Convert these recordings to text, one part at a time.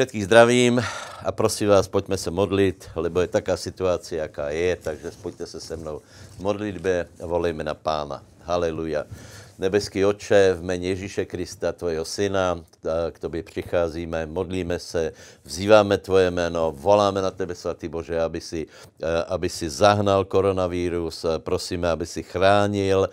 Všetkých zdravím a prosím vás, poďme sa modliť, lebo je taká situácia, aká je, takže poďte sa se mnou v modlitbe a volejme na pána. Haleluja. Nebeský Oče, v mene Ježíše Krista, Tvojho Syna, k Tobě přicházíme, modlíme se, vzývame Tvoje jméno, voláme na Tebe, Svatý Bože, aby si, e, aby si zahnal koronavírus, e, prosíme, aby si chránil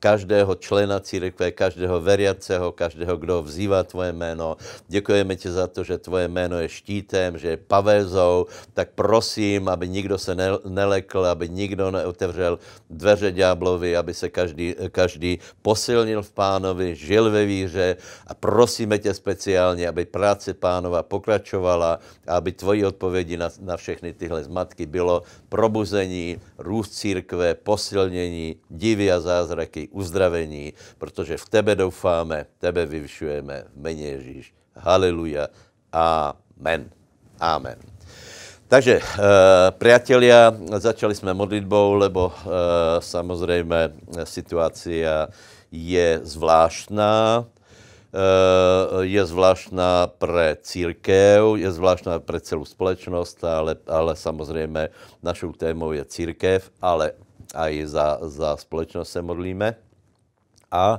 každého člena církve, každého veriaceho, každého, kdo vzývá tvoje jméno. Děkujeme ti za to, že tvoje jméno je štítem, že je pavézou, tak prosím, aby nikdo se ne, nelekl, aby nikdo neotevřel dveře ďáblovi, aby se každý, každý posilnil v pánovi, žil ve víře a prosíme tě speciálně, aby práce pánova pokračovala a aby tvoji odpovědi na, na všechny tyhle zmatky bylo probuzení, růst církve, posilnění, divy a zázraky uzdravení, protože v tebe doufáme, tebe vyvšujeme v mene Ježíš. Haleluja. Amen. Amen. Takže, e, priatelia, začali sme modlitbou, lebo e, eh, samozrejme situácia je zvláštná. E, je zvláštna pre církev, je zvláštna pre celú společnosť, ale, ale samozrejme našou témou je církev, ale aj za, za spoločnosť sa modlíme. A e,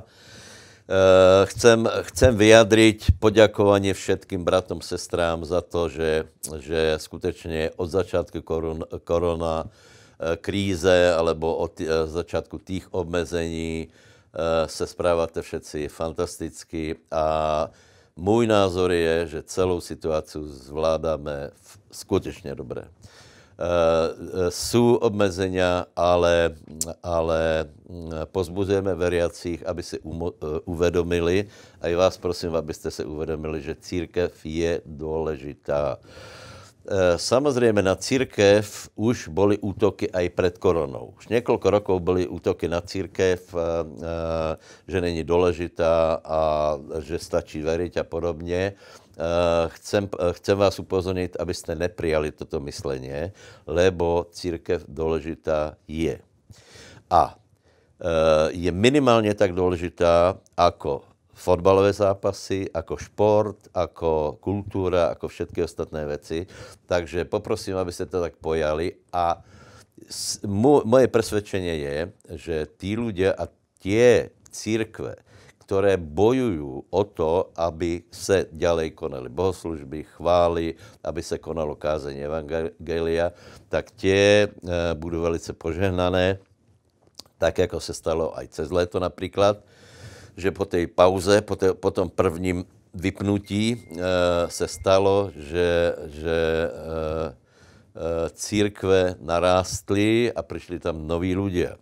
chcem, chcem vyjadriť poďakovanie všetkým bratom, sestrám za to, že, že skutečne od začiatku korona, e, kríze alebo od e, začiatku tých obmezení e, sa správate všetci fantasticky a môj názor je, že celú situáciu zvládame skutečně dobre. Eh, eh, sú obmedzenia, ale, ale mm, pozbuzujeme veriacích, aby si umo, eh, uvedomili, aj vás prosím, abyste se uvedomili, že církev je dôležitá. Samozrejme, na církev už boli útoky aj pred koronou. Už niekoľko rokov boli útoky na církev, že není dôležitá a že stačí veriť a podobne. Eh, chcem, eh, chcem vás upozorniť, aby ste neprijali toto myslenie, lebo církev dôležitá je. A eh, je minimálne tak dôležitá ako fotbalové zápasy, ako šport, ako kultúra, ako všetky ostatné veci. Takže poprosím, aby ste to tak pojali. A moje presvedčenie je, že tí ľudia a tie církve, ktoré bojujú o to, aby sa ďalej konali bohoslužby, chvály, aby sa konalo kázení Evangelia, tak tie budou e, budú velice požehnané, tak ako sa stalo aj cez leto napríklad, že po tej pauze, po, te, po tom prvním vypnutí e, se stalo, že, že e, e, církve narástly a prišli tam noví ľudia.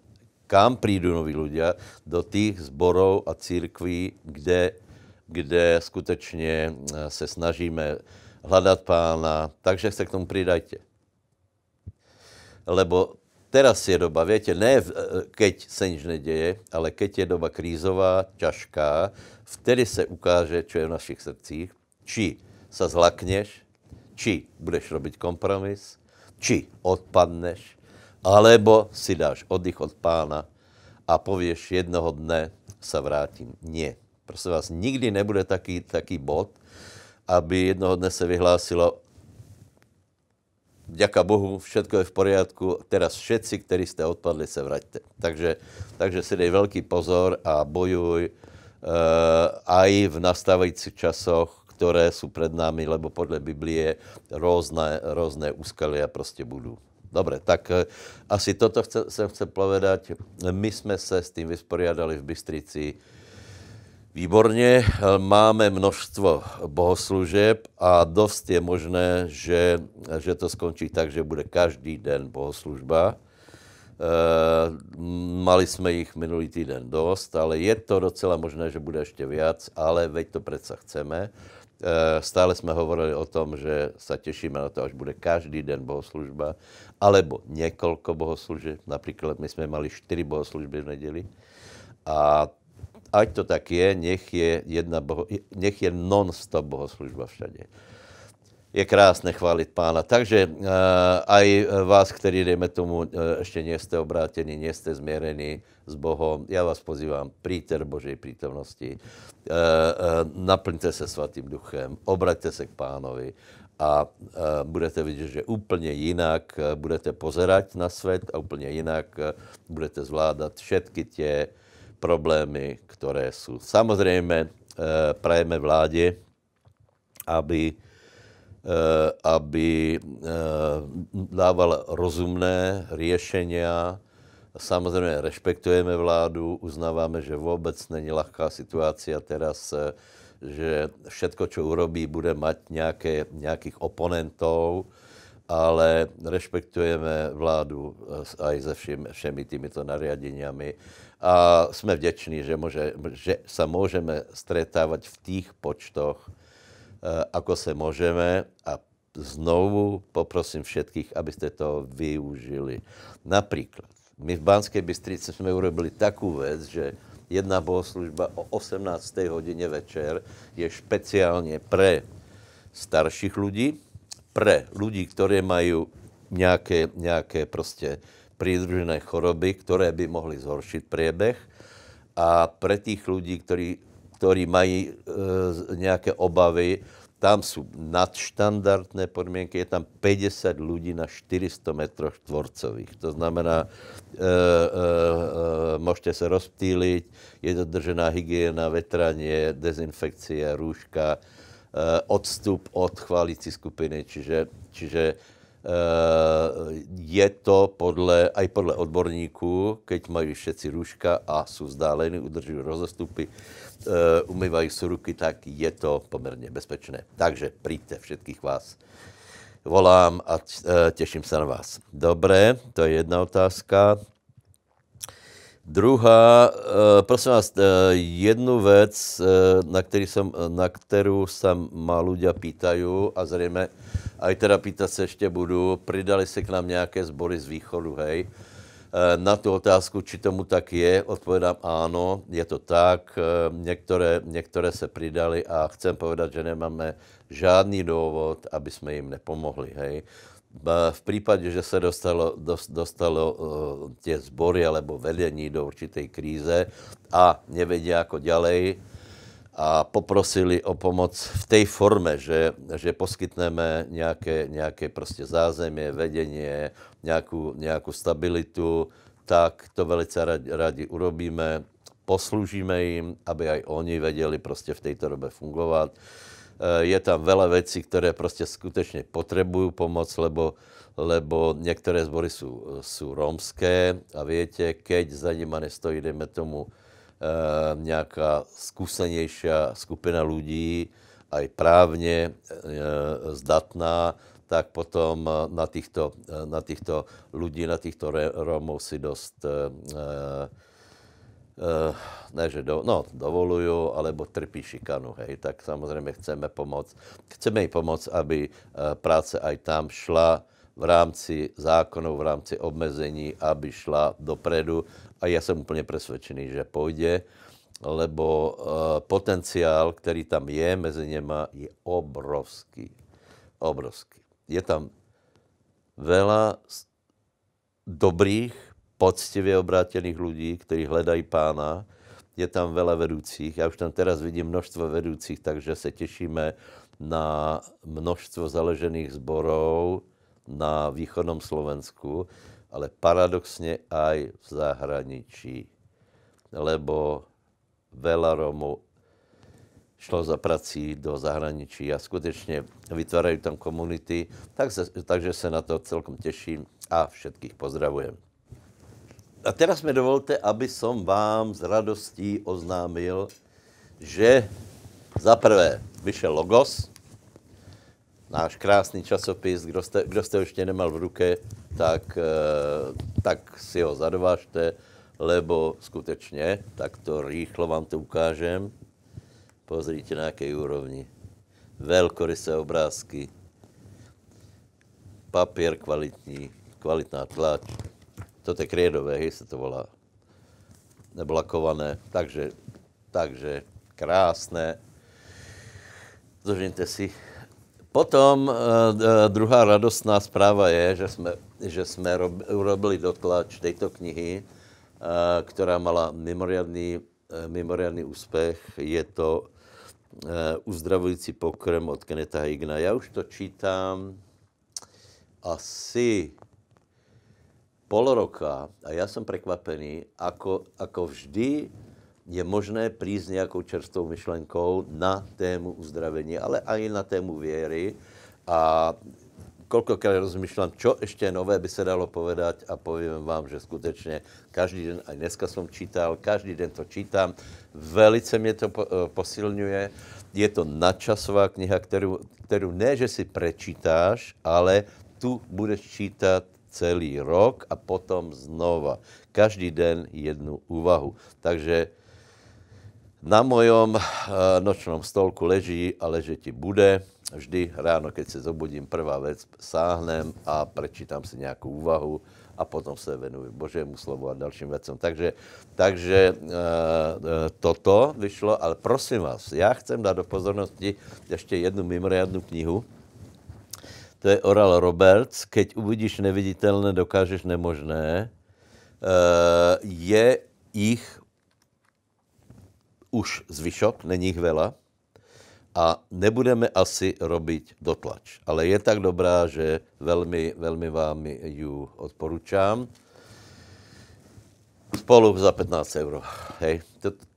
Kam prídu noví ľudia? Do tých zborov a církví, kde, kde skutečne eh, se snažíme hľadať pána. Takže sa k tomu pridajte. Lebo teraz je doba, viete, ne eh, keď sa nič nedieje, ale keď je doba krízová, ťažká, vtedy sa ukáže, čo je v našich srdcích, či sa zlakneš, či budeš robiť kompromis, či odpadneš, alebo si dáš oddych od pána a povieš jednoho dne sa vrátim. Nie. Prosím vás, nikdy nebude taký, taký bod, aby jednoho dne sa vyhlásilo Ďaká Bohu, všetko je v poriadku, teraz všetci, ktorí ste odpadli, sa vraťte. Takže, takže si dej veľký pozor a bojuj e, aj v nastávajúcich časoch, ktoré sú pred nami, lebo podľa Biblie rôzne, rôzne úskalia proste budú. Dobre, tak eh, asi toto chce, sem chcem povedať. My sme sa s tým vysporiadali v Bystrici výborne. Máme množstvo bohoslúžeb a dosť je možné, že, že to skončí tak, že bude každý den bohoslužba. E, mali sme ich minulý týden dosť, ale je to docela možné, že bude ešte viac, ale veď to predsa chceme. E, stále sme hovorili o tom, že sa tešíme na to, až bude každý den bohoslužba, alebo niekoľko bohoslužieb. Napríklad my sme mali 4 bohoslužby v nedeli. A ať to tak je, nech je, jedna boho, nech je non-stop bohoslužba všade je krásne chváliť pána. Takže eh, aj vás, ktorí, dejme tomu, eh, ešte nie ste obrátení, nie ste zmierení s Bohom, ja vás pozývam, príter Božej prítomnosti, eh, naplňte sa Svatým duchem, obraťte sa k pánovi a budete vidieť, že úplne inak budete pozerať na svet a úplne inak budete zvládať všetky tie problémy, ktoré sú. Samozrejme, prajeme vláde, aby Eh, aby eh, dával rozumné riešenia. Samozřejmě respektujeme vládu, uznáváme, že vůbec není ľahká situácia teraz, eh, že všetko, čo urobí, bude mať nějaké, nějakých oponentov, ale rešpektujeme vládu aj se všim, všemi týmito nariadeniami a jsme vděční, že, môže, že sa môžeme stretávať v tých počtoch, Eh, ako sa môžeme a znovu poprosím všetkých, aby ste to využili. Napríklad, my v Banskej Bystrici sme urobili takú vec, že jedna bohoslužba o 18. hodine večer je špeciálne pre starších ľudí, pre ľudí, ktorí majú nejaké, nejaké proste prídružené choroby, ktoré by mohli zhoršiť priebeh a pre tých ľudí, ktorí ktorí mají e, nejaké obavy. Tam sú nadštandardné podmienky, je tam 50 ľudí na 400 metroch štvorcových. To znamená, e, e, e, môžete sa rozptýliť, je dodržená hygiena, vetranie, dezinfekcia, rúška, e, odstup od chválici skupiny. Čiže, čiže Eh, je to podle aj podľa odborníků, keď majú všetci rúška a sú vzdálení, udržujú rozostupy, eh, umývajú si ruky, tak je to pomerne bezpečné. Takže príďte všetkých vás. Volám a eh, teším sa na vás. Dobre, to je jedna otázka. Druhá, eh, prosím vás, eh, jednu vec, eh, na, ktorý som, na ktorú sa ma ľudia pýtajú a zrejme aj teda pýtať sa ešte budú, pridali sa k nám nejaké zbory z východu, hej. Na tú otázku, či tomu tak je, odpovedám áno, je to tak. Niektoré, niektoré sa pridali a chcem povedať, že nemáme žádný dôvod, aby sme im nepomohli, hej v prípade, že sa dostalo, dostalo e, tie zbory alebo vedení do určitej kríze a nevedia ako ďalej a poprosili o pomoc v tej forme, že, že poskytneme nejaké, nejaké proste zázemie, vedenie, nejakú, nejakú stabilitu, tak to velice radi, radi urobíme, poslúžime im, aby aj oni vedeli proste v tejto robe fungovať Eh, je tam veľa vecí, ktoré proste skutečne potrebujú pomoc, lebo, lebo niektoré zbory sú, sú rómské a viete, keď za nima nestojí, dejme tomu, eh, nejaká skúsenejšia skupina ľudí, aj právne eh, zdatná, tak potom na týchto, na týchto ľudí, na týchto Rómov si dosť Eh, ne, že do, no, dovolujú, alebo trpí šikanu, hej, tak samozrejme chceme pomôcť, chceme jej pomôcť, aby eh, práce aj tam šla v rámci zákonov, v rámci obmezení, aby šla dopredu a ja som úplne presvedčený, že pôjde, lebo eh, potenciál, ktorý tam je medzi nema, je obrovský. Obrovský. Je tam veľa dobrých poctivě obrátených ľudí, ktorí hledají pána. Je tam veľa vedúcich. Ja už tam teraz vidím množstvo vedúcich, takže se tešíme na množstvo zaležených zborov na východnom Slovensku, ale paradoxne aj v zahraničí. Lebo veľa Romov šlo za prací do zahraničí a skutečne vytvárajú tam komunity, tak takže sa na to celkom teším a všetkých pozdravujem a teraz mi dovolte, aby som vám s radostí oznámil, že za prvé vyšel Logos, náš krásný časopis, kdo jste, kdo jste ho ještě nemal v ruke, tak, eh, tak si ho zadovážte, lebo skutečně, tak to rýchlo vám to ukážem. Pozrite, na jaké úrovni. Veľkorysé obrázky, papier kvalitní, kvalitná tlač, toto je kriedové, hej, sa to volá neblakované, Takže, takže krásne. Zožnite si. Potom e, druhá radostná správa je, že sme, že sme rob, urobili dotlač tejto knihy, e, ktorá mala mimoriadný, e, mimoriadný úspech. Je to e, Uzdravujúci pokrm od Keneta Higna. Ja už to čítam asi pol roka a ja som prekvapený, ako, ako vždy je možné prísť nejakou čerstvou myšlenkou na tému uzdravenia, ale aj na tému viery. A koľkokrát rozmýšľam, čo ešte nové by sa dalo povedať a poviem vám, že skutečne každý den, aj dneska som čítal, každý den to čítam, velice mě to e, posilňuje. Je to nadčasová kniha, kterou, kterou ne, že si prečítáš, ale tu budeš čítat celý rok a potom znova. Každý den jednu úvahu. Takže na mojom eh, nočnom stolku leží a ti bude. Vždy ráno, keď sa zobudím, prvá vec sáhnem a prečítam si nejakú úvahu a potom sa venujem Božiemu slovu a ďalším vecom. Takže, takže e, e, toto vyšlo, ale prosím vás, ja chcem dať do pozornosti ešte jednu mimoriadnú knihu, to je Oral Roberts, Keď uvidíš neviditelné, dokážeš nemožné, eh, je jich už zvyšok, není jich vela, a nebudeme asi robiť dotlač. Ale je tak dobrá, že veľmi, veľmi vám ju odporúčam. Spolu za 15 eur. Hej.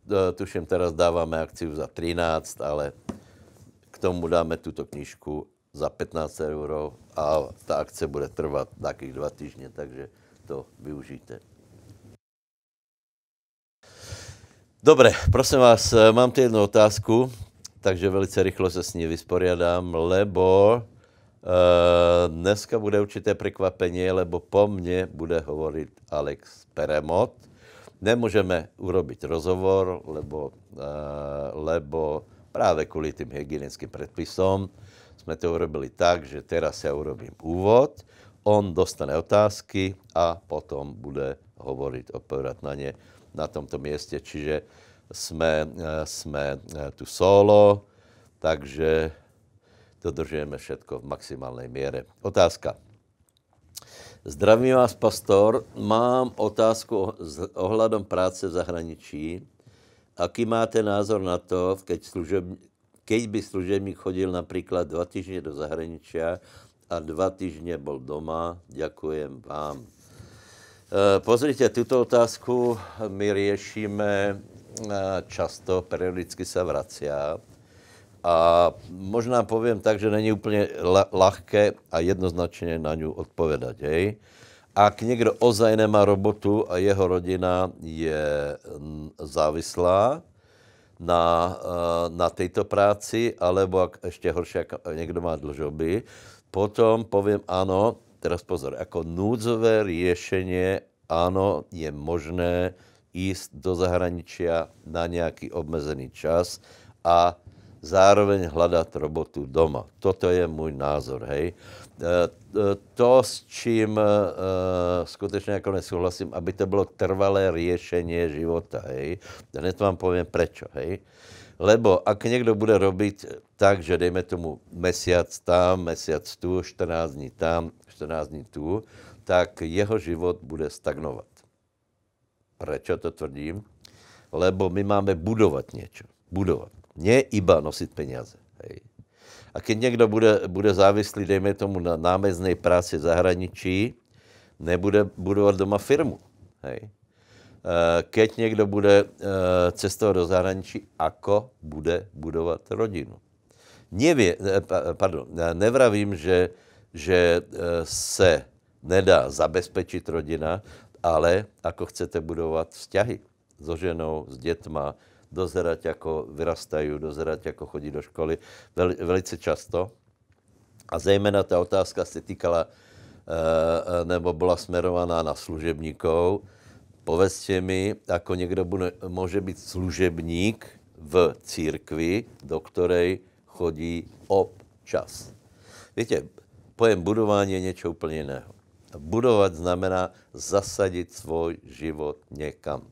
Tuším, teraz dávame akciu za 13, ale k tomu dáme túto knižku za 15 eur a tá akcia bude trvať takých dva týždne, takže to využijte. Dobre, prosím vás, e, mám tu jednu otázku, takže velice rýchlo se s ní vysporiadám, lebo e, dneska bude určité prekvapenie, lebo po mne bude hovoriť Alex Peremot. Nemôžeme urobiť rozhovor, lebo, e, lebo práve kvôli tým hygienickým predpisom, sme to urobili tak, že teraz ja urobím úvod, on dostane otázky a potom bude hovoriť, odpovedať na ne na tomto mieste. Čiže sme, eh, sme eh, tu solo, takže dodržujeme všetko v maximálnej miere. Otázka. Zdravím vás, pastor. Mám otázku s ohľadom práce v zahraničí. Aký máte názor na to, keď služeb, keď by služebník chodil napríklad dva týždne do zahraničia a dva týždne bol doma, ďakujem vám. E, pozrite, túto otázku my riešime e, často, periodicky sa vracia. A možná poviem tak, že není úplne ľahké a jednoznačne na ňu odpovedať. Hej. Ak niekto ozaj nemá robotu a jeho rodina je závislá, na, eh, na tejto práci, alebo ak ešte horšie, ak niekto má dlžoby, potom poviem áno, teraz pozor, ako núdzové riešenie, áno, je možné ísť do zahraničia na nejaký obmezený čas a zároveň hľadať robotu doma. Toto je môj názor, hej to, s čím eh, eh, skutečně jako nesouhlasím, aby to bylo trvalé riešenie života, hej. Dnes vám poviem prečo, hej. Lebo ak niekto bude robiť tak, že dejme tomu mesiac tam, mesiac tu, 14 dní tam, 14 dní tu, tak jeho život bude stagnovať. Prečo to tvrdím? Lebo my máme budovať niečo. Budovať. Nie iba nosiť peniaze. Hej. A keď niekto bude, bude závislý, dejme tomu, na námeznej práci v zahraničí, nebude budovať doma firmu. Hej. Eh, keď niekto bude eh, cestovať do zahraničí, ako bude budovať rodinu. Nevie, eh, pardon, nevravím, že, že se nedá zabezpečiť rodina, ale ako chcete budovať vzťahy so ženou, s deťma, dozerať, ako vyrastajú, dozerať, ako chodí do školy, Veľ, velice často. A zejména tá otázka se týkala, e, nebo byla smerovaná na služebníkov. Povedzte mi, ako niekto bude, môže byť služebník v církvi, do ktorej chodí občas. Viete, pojem budování je niečo úplne iného. Budovať znamená zasadiť svoj život niekam.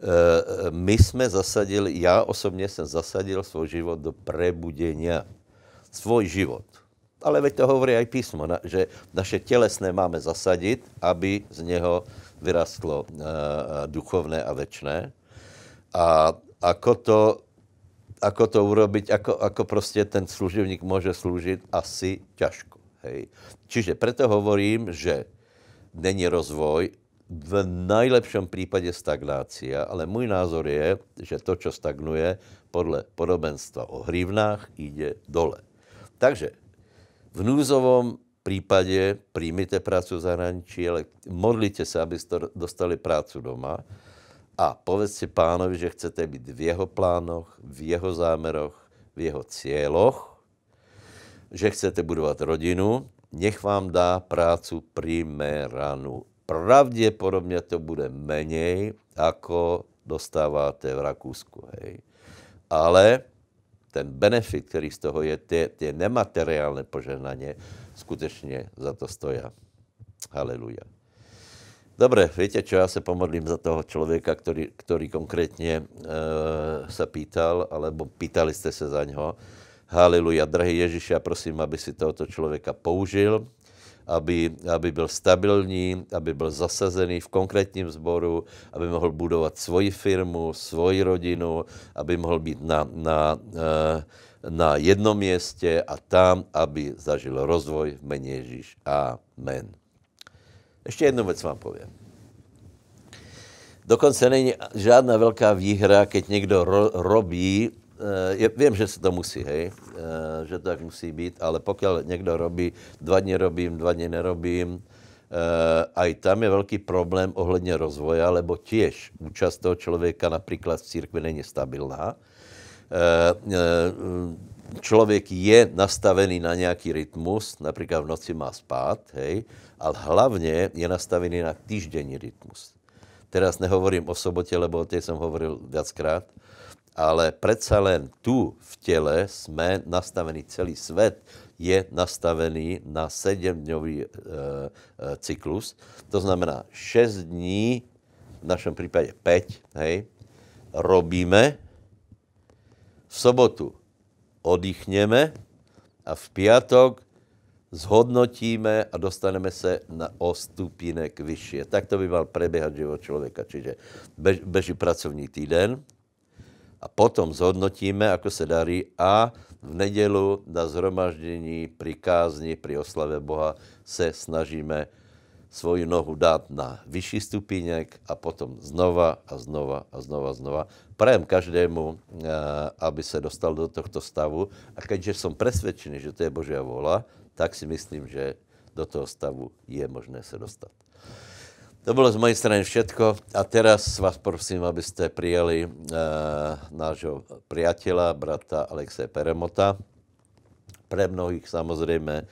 Eh, my sme zasadili, ja osobne som zasadil svoj život do prebudenia. Svoj život. Ale veď to hovorí aj písmo, že naše telesné máme zasadiť, aby z neho vyrastlo eh, duchovné a večné. A ako to, ako to urobiť, ako, ako proste ten služebník môže slúžiť, asi ťažko. Hej. Čiže preto hovorím, že není rozvoj, v najlepšom prípade stagnácia, ale môj názor je, že to, čo stagnuje, podľa podobenstva o hrivnách ide dole. Takže v núzovom prípade príjmite prácu v zahraničí, ale modlite sa, aby ste dostali prácu doma a povedzte pánovi, že chcete byť v jeho plánoch, v jeho zámeroch, v jeho cieľoch, že chcete budovať rodinu, nech vám dá prácu primeranú pravdepodobne to bude menej, ako dostávate v Rakúsku. Hej. Ale ten benefit, ktorý z toho je, tie, tie nemateriálne požehnanie, skutečne za to stoja. Haleluja. Dobre, viete čo, ja sa pomodlím za toho človeka, ktorý, ktorý konkrétne e, sa pýtal, alebo pýtali ste sa za něho. Haleluja, drahý Ježiš, ja prosím, aby si tohoto človeka použil, aby, aby byl stabilní, aby byl zasazený v konkrétním sboru, aby mohl budovat svoji firmu, svoji rodinu, aby mohl být na, na, eh, na jednom městě a tam, aby zažil rozvoj v mene Ježíš. Amen. Ještě jednu věc vám povím. Dokonce není žádná velká výhra, keď někdo ro robí Eh, je, viem, že sa to musí, hej, eh, že to tak musí byť, ale pokiaľ niekto robí, dva dni robím, dva dni nerobím, eh, aj tam je veľký problém ohledne rozvoja, lebo tiež účasť toho človeka napríklad v církvi není stabilná. Človek je nastavený na nejaký rytmus, napríklad v noci má spát, hej, ale hlavne je nastavený na týždenný rytmus. Teraz nehovorím o sobote, lebo o tej som hovoril viackrát, ale predsa len tu v tele sme nastavení, celý svet je nastavený na 7-dňový e, e, cyklus. To znamená 6 dní, v našom prípade 5, hej, robíme, v sobotu oddychneme a v piatok zhodnotíme a dostaneme sa na o stupínek vyššie. to by mal prebiehať život človeka. Čiže beží pracovný týden, a potom zhodnotíme, ako sa darí a v nedelu na zhromaždení, pri kázni, pri oslave Boha se snažíme svoju nohu dát na vyšší stupínek a potom znova a znova a znova a znova. Prajem každému, eh, aby se dostal do tohto stavu a keďže som presvedčený, že to je Božia vola, tak si myslím, že do toho stavu je možné se dostat. To bolo z mojej strany všetko a teraz vás prosím, aby ste prijali e, nášho priateľa, brata Alexe Peremota. Pre mnohých samozrejme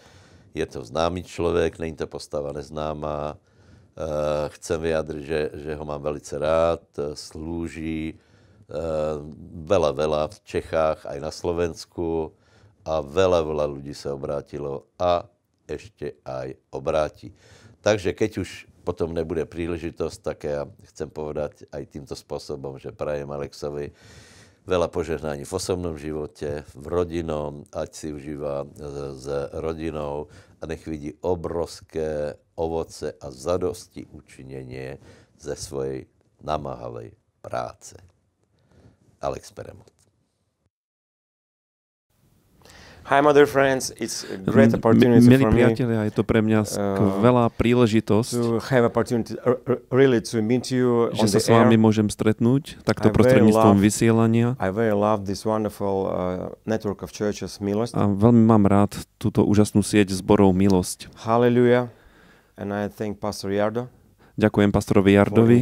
je to známy človek, není to postava neznáma. E, eh, chcem vyjadriť, že, že ho mám velice rád, slúži e, veľa, veľa v Čechách, aj na Slovensku a veľa, veľa ľudí sa obrátilo a ešte aj obráti. Takže keď už potom nebude príležitosť, tak ja chcem povedať aj týmto spôsobom, že prajem Alexovi veľa požehnání v osobnom živote, v rodinom, ať si užíva s, s rodinou a nech vidí obrovské ovoce a zadosti učinenie ze svojej namáhavej práce. Alex Peremot. Hi, my dear friends, it's a great opportunity Milí priatelia, je to pre mňa skvelá uh, príležitosť, to have opportunity uh, really to meet you že sa s vami môžem stretnúť takto prostredníctvom vysielania. I very love this wonderful uh, network of churches Milosť. A veľmi mám rád túto úžasnú sieť zborov Milosť. Hallelujah. And I thank Pastor Yardo. Ďakujem pastorovi Jardovi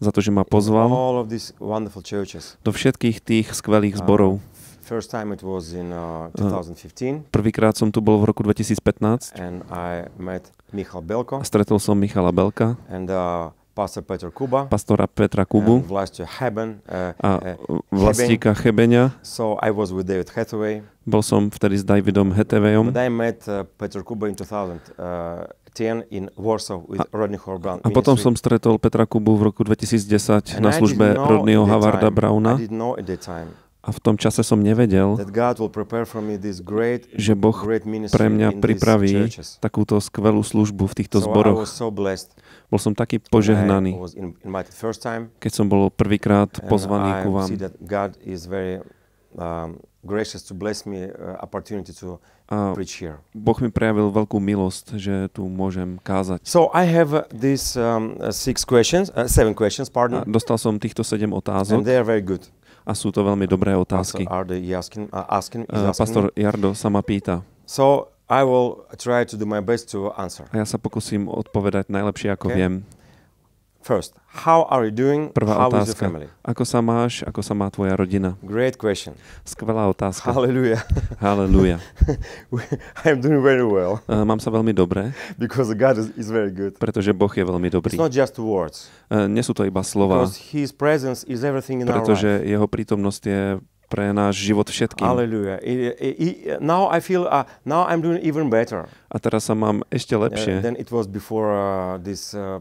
za to, že ma pozval do všetkých tých skvelých zborov. First time it was in uh, 2015. Uh, prvýkrát som tu bol v roku 2015. And I met Michal Belko. A stretol som Michala Belka. And uh, pastor Peter Kuba. Pastora Petra Kubu. vlastne Heben. Uh, a uh, vlastníka Chebenia. So I was with David Hathaway. Bol som vtedy s Davidom Hathawayom. But I met uh, Peter Kuba in uh, in Warsaw with Rodney Horbrand. A potom som stretol Petra Kubu v roku 2010 And na službe Rodneyho Havarda Browna. A v tom čase som nevedel, že Boh pre mňa pripraví takúto skvelú službu v týchto zboroch. Bol som taký požehnaný, keď som bol prvýkrát pozvaný ku vám. A boh mi prejavil veľkú milosť, že tu môžem kázať. So I have uh, these um, uh, six questions, uh, seven questions, pardon. A dostal som týchto sedem otázok. And they are very good a sú to veľmi dobré otázky. pastor uh, eh, Jardo sa ma pýta. So I will try to do my best to answer. A ja sa pokúsim odpovedať najlepšie, ako okay. viem. First, how are you doing? Prvá how otázka. Is your family? Ako sa máš? Ako sa má tvoja rodina? Great question. Skvelá otázka. Hallelujah. Hallelujah. I'm doing very well. Uh, mám sa veľmi dobre. Because God is, is very good. Pretože Boh je veľmi dobrý. It's not just words. Uh, nie sú to iba slova. Because his presence is everything in our life. Pretože jeho prítomnosť je pre náš život všetkým. Hallelujah. I, I, now I feel uh, now I'm doing even better. A teraz sa mám ešte eh, lepšie. Uh, than it was before uh, this uh,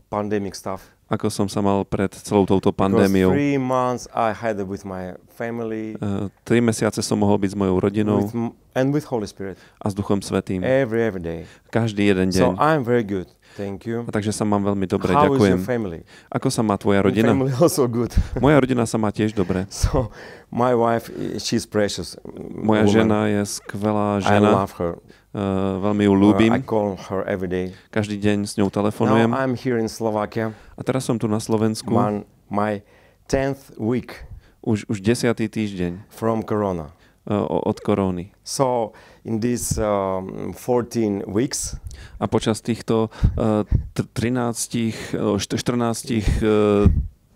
pandemic stuff. Ako som sa mal pred celou touto pandémiou. Three months I had with my family. Uh, tri mesiace som mohol byť s mojou rodinou. With, and with Holy Spirit. A s Duchom Svetým. Every, every day. Každý jeden deň. So I'm very good. Thank you. A takže sa mám veľmi dobre, How ďakujem. Is your Ako sa má tvoja rodina? family also good. Moja rodina sa má tiež dobre. So my wife, she's precious. Moja woman. žena je skvelá žena. I love her. Uh, veľmi ju ľúbim. I call her every day. Každý deň s ňou telefonujem. Now I'm here in Slovakia. A teraz som tu na Slovensku. One, my tenth week. Už, už desiatý týždeň. From corona. Uh, od koróny. So in this, um, 14 weeks. A počas týchto uh, 13, 14 uh,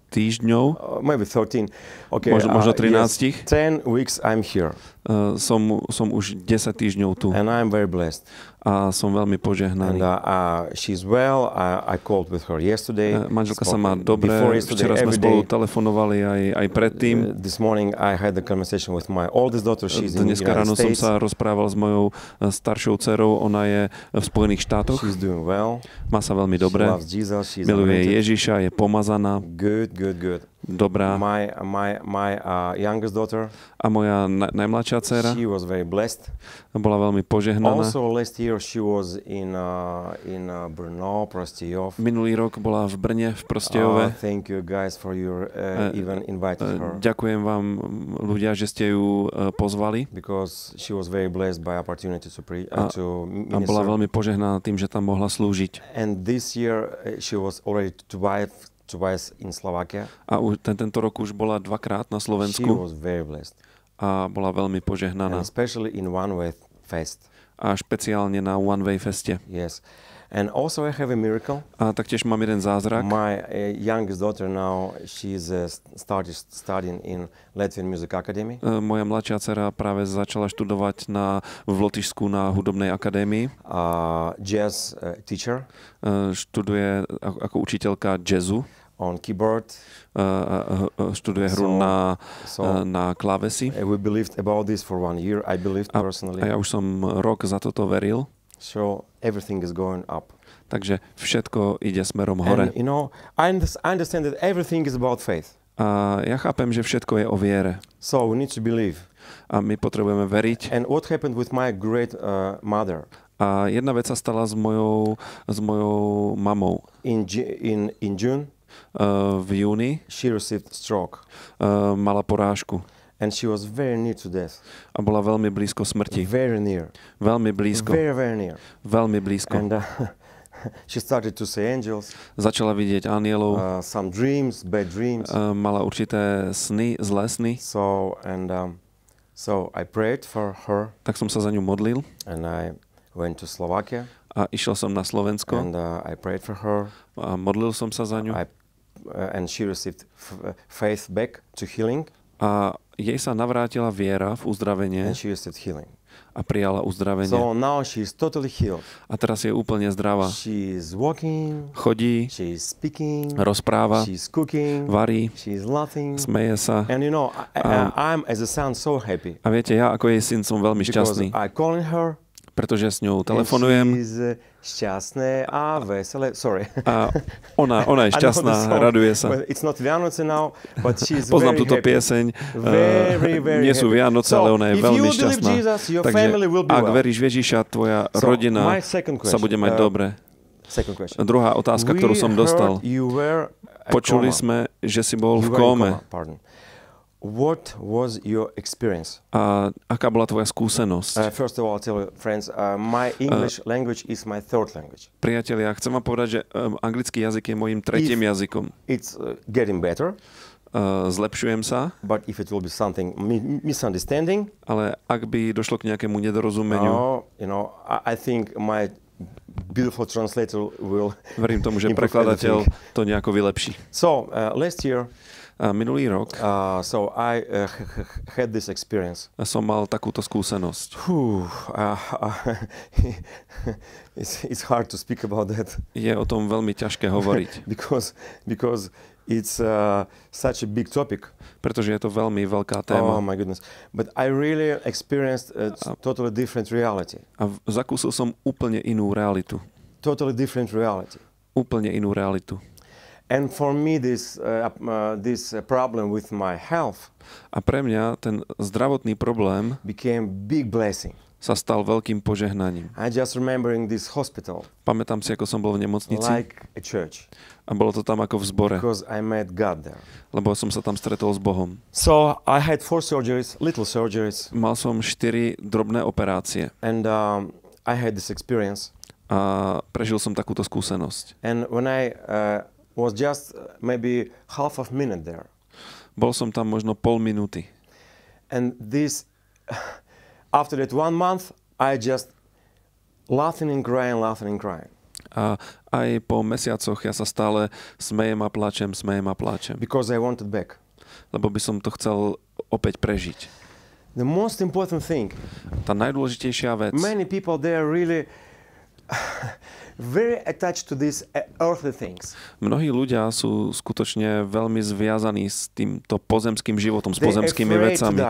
týždňov. Uh, maybe 13. Okay, možno, uh, možno 13. Uh, yes, 10 weeks I'm here. Uh, som, som už 10 týždňov tu. And I'm very blessed a som veľmi požehnaný. And, uh, uh, she's well. I, I called with her yesterday. Uh, manželka sa má dobre. Včera sme spolu telefonovali aj, aj predtým. Uh, this morning I had the conversation with my oldest daughter. She's in Dneska ráno som sa rozprával s mojou e, staršou dcerou. Ona je v Spojených štátoch. She's doing well. Má sa veľmi dobre. She loves Jesus. She's Miluje Ježiša, je pomazaná. Good, good, good dobrá. My, my, my uh, youngest daughter, a moja na, najmladšia dcera. she was very blessed. bola veľmi požehnaná. Also last year she was in, uh, in uh, Brno, Prostejov. Minulý rok bola v Brne, v Prostejove. Uh, ah, thank you guys for your uh, uh, even invited eh, her. Ďakujem vám ľudia, že ste ju uh, pozvali. Because she was very blessed by opportunity to, pre, uh, a, to minister. A bola veľmi požehnaná tým, že tam mohla slúžiť. And this year she was already twice twice in Slovakia. A už, ten, tento rok už bola dvakrát na Slovensku. She was very blessed. A bola veľmi požehnaná. And especially in One Way Fest. A špeciálne na One Way Feste. Yes. And also I have a miracle. A taktiež mám jeden zázrak. My uh, youngest daughter now, she's uh, started studying in Latvian Music Academy. Uh, moja mladšia dcera práve začala študovať na, v Lotyšsku na hudobnej akadémii. Uh, jazz uh, teacher. Uh, študuje ako, ako učiteľka jazzu on keyboard. Uh, eh, uh, eh, študuje eh, hru so, na, so uh, na klávesi. We believed about this for one year. I believed a, personally. A ja už som rok za toto veril. So everything is going up. Takže všetko ide smerom hore. And, you know, I understand that everything is about faith. A ja chápem, že všetko je o viere. So we need to believe. A my potrebujeme veriť. And what happened with my great uh, mother? A jedna vec sa stala s mojou, s mojou mamou. In, in, in June Eh, v júni she received stroke. Uh, mala porážku. And she was very near to death. A bola veľmi blízko smrti. Very near. Veľmi blízko. Very, very near. Veľmi blízko. And, uh, she started to see angels. Začala vidieť anielov. Uh, some dreams, bad dreams. Uh, mala určité sny, zlé sny. So, and, um, so I prayed for her. Tak som sa za ňu modlil. And I went to Slovakia. A išiel som na Slovensko. And, uh, I prayed for her. A modlil som sa za ňu. I Uh, and she received uh, faith back to healing. A jej sa navrátila viera v uzdravenie. And she received healing a prijala uzdravenie. So now she is totally healed. A teraz je úplne zdravá. She is walking, Chodí, she is speaking, rozpráva, she is cooking, varí, she is laughing, smeje sa. And you know, I, a, I'm as a son so happy. A viete, ja ako jej syn som veľmi šťastný. Because I calling her, pretože s ňou telefonujem. And She is, uh, šťastné a veselé. Sorry. A ona, ona je šťastná, raduje sa. It's not Vianoce now, but she's Poznám very túto happy. pieseň. Very, very eh, Nie sú Vianoce, so, ale ona je veľmi šťastná. Jesus, Takže ak well. veríš Ježiša, tvoja so, rodina sa bude mať uh, dobre. Druhá otázka, We ktorú som dostal. Počuli sme, že si bol v kóme. What was your experience? A aká bola tvoja skúsenosť? Uh, first of all, I'll tell you, friends, uh, my uh, English uh, language is my third language. Priatelia, chcem vám povedať, že um, anglický jazyk je mojím tretím If jazykom. It's uh, getting better. Uh, zlepšujem sa. But if it will be something misunderstanding, ale ak by došlo k nejakému nedorozumeniu, no, you know, I, I think my beautiful translator will Verím tomu, že prekladateľ to nejako vylepší. So, uh, last year minulý rok. Uh, so I uh, had this experience. Som mal takúto skúsenosť. uh, it's, it's hard to speak about that. Je o tom veľmi ťažké hovoriť. because, because it's uh, such a big topic. Pretože je to veľmi veľká téma. Oh my goodness. But I really experienced a, totally different reality. A zakúsil som úplne inú realitu. Totally different reality. Úplne inú realitu. And for me this, uh, uh, this problem with my health a pre mňa ten zdravotný problém became big blessing sa stal veľkým požehnaním. I just remembering this hospital. Pamätám si, ako som bol v nemocnici. Like a church. A bolo to tam ako v zbore. Because I met God there. Lebo som sa tam stretol s Bohom. So I had four surgeries, little surgeries. Mal som štyri drobné operácie. And um, I had this experience. A prežil som takúto skúsenosť. And when I uh, was just uh, maybe half of minute there. Bol som tam možno pol minúty. And this, after that one month, I just laughing and crying, laughing and crying. A aj po mesiacoch ja sa stále smejem a plačem, smejem a plačem. Because I wanted back. Lebo by som to chcel opäť prežiť. The most important thing. Tá najdôležitejšia vec. Many people there really very attached to these eh, earthly things. Mnohí ľudia sú skutočne veľmi zviazaní s týmto pozemským životom, s pozemskými vecami.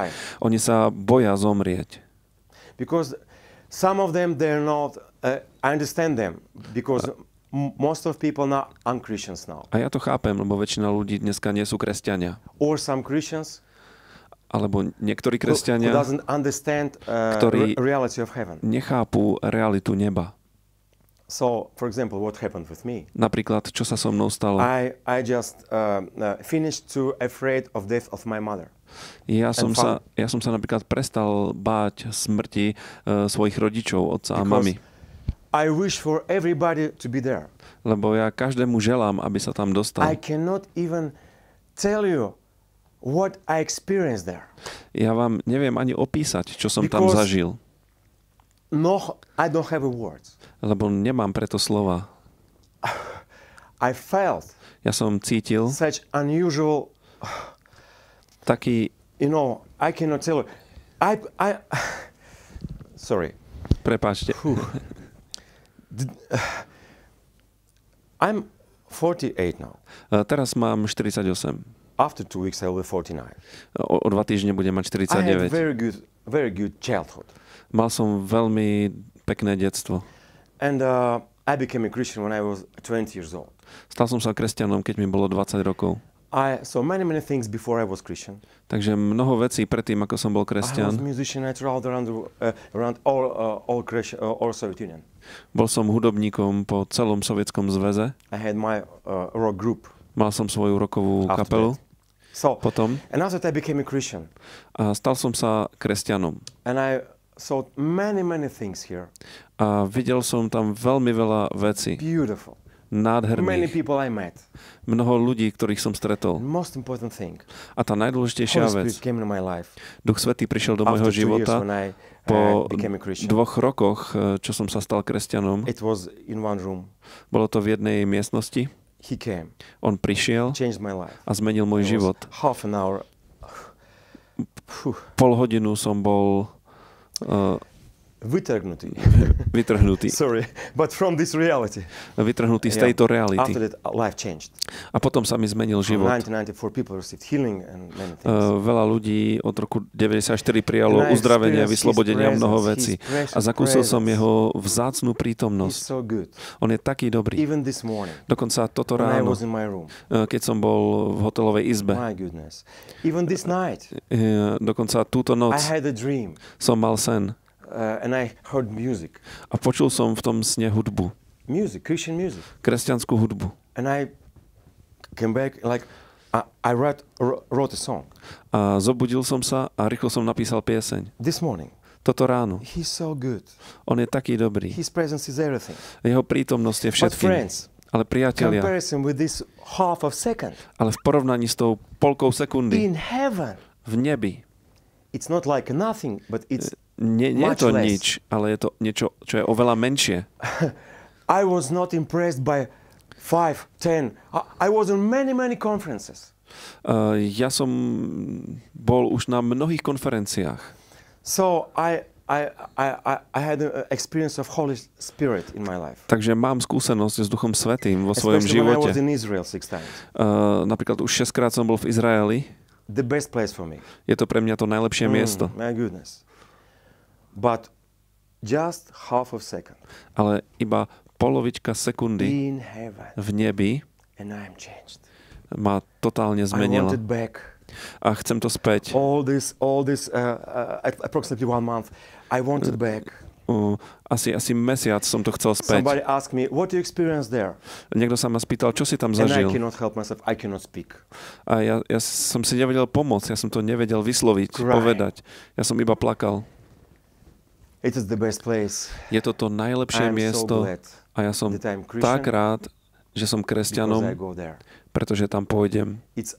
Oni sa boja zomrieť. Because some of them they're not uh, I understand them because most of people now are Christians now. A ja to chápem, lebo väčšina ľudí dneska nie sú kresťania. Or some Christians alebo niektorí kresťania, who, who uh, ktorí nechápu realitu neba. So, for example, what happened with me? Napríklad, čo sa so mnou stalo? I, I just uh, uh, finished to afraid of death of my mother. Ja som, sa, ja som sa napríklad prestal báť smrti uh, svojich rodičov, otca a mami. I wish for everybody to be there. Lebo ja každému želám, aby sa tam dostal. I cannot even tell you what I experienced there. Ja vám neviem ani opísať, čo som Because tam zažil. No, I don't have words lebo nemám preto slova. I felt ja som cítil such unusual, taký... You know, I cannot tell you. I, I, sorry. Prepáčte. I'm 48 now. E, teraz mám 48. After two weeks I'll be 49. O, o dva týždne budem mať 49. I had very good, very good childhood. Mal som veľmi pekné detstvo. And uh, I became a Christian when I was 20 years old. Stal som sa kresťanom, keď mi bolo 20 rokov. I so many many things before I was Christian. Takže mnoho vecí predtým ako som bol kresťan. I was musician I traveled around, uh, around all uh, all, Chris, uh, all Soviet Union. Bol som hudobníkom po celom sovietskom zväze. I had my uh, rock group. Mal som svoju rokovú After kapelu. That. So, Potom. And after that I became a Christian. A stal som sa kresťanom. And I saw many, many things here. A videl som tam veľmi veľa vecí. Beautiful. Nádherných. Many people I met. Mnoho ľudí, ktorých som stretol. Most important thing. A tá najdôležitejšia vec. Came my life. Duch Svetý prišiel do môjho života po uh, dvoch rokoch, eh, čo som sa stal kresťanom. It was in one room. Bolo to v jednej miestnosti. He came. On prišiel my life. a zmenil môj život. Half an hour. Pol hodinu som bol 嗯。Vytrhnutý. Vytrhnutý. Sorry, but from this reality. Vytrhnutý z tejto reality. After that, uh, life changed. A potom sa mi zmenil život. Uh, veľa ľudí od roku 1994 prijalo uzdravenie a vyslobodenia mnoho vecí. A zakúsil som jeho vzácnú prítomnosť. On je taký dobrý. Dokonca toto ráno, uh, keď som bol v hotelovej izbe. Uh, dokonca túto noc som mal sen. Uh, and I heard music. A počul som v tom sne hudbu. Music, Christian music. Kresťanskú hudbu. And I came back like I, I wrote, wrote a song. A zobudil som sa a rýchlo som napísal pieseň. This morning. Toto ráno. He's so good. On je taký dobrý. His presence is everything. Jeho prítomnosť je všetkým. But friends, ale priatelia, comparison with this half of second, ale v porovnaní s tou polkou sekundy, in heaven, v nebi, it's not like nothing, but it's e, nie, nie je to less. nič, ale je to niečo, čo je oveľa menšie. I was not impressed by 5, 10. I was on many, many conferences. Uh, ja som bol už na mnohých konferenciách. So I, I, I, I had an experience of Holy Spirit in my life. Takže mám skúsenosť s Duchom Svetým vo svojom Especially živote. When I was in Israel six times. Uh, napríklad už šestkrát som bol v Izraeli. The best place for me. Je to pre mňa to najlepšie mm, miesto. My goodness. But just half of second. Ale iba polovička sekundy In heaven. v nebi And I'm changed. ma totálne zmenila. I want it back a chcem to späť. All this, all this, uh, uh, approximately one month. I want it uh, back. Uh, asi, asi mesiac som to chcel späť. Somebody asked me, what you experienced there? Niekto sa ma spýtal, čo si tam zažil. And I cannot help myself, I cannot speak. A ja, ja som si nevedel pomôcť, ja som to nevedel vysloviť, Cry. povedať. Ja som iba plakal. It is the best place. Je to to najlepšie miesto a ja som tak rád, že som kresťanom, pretože tam pôjdem. Eh,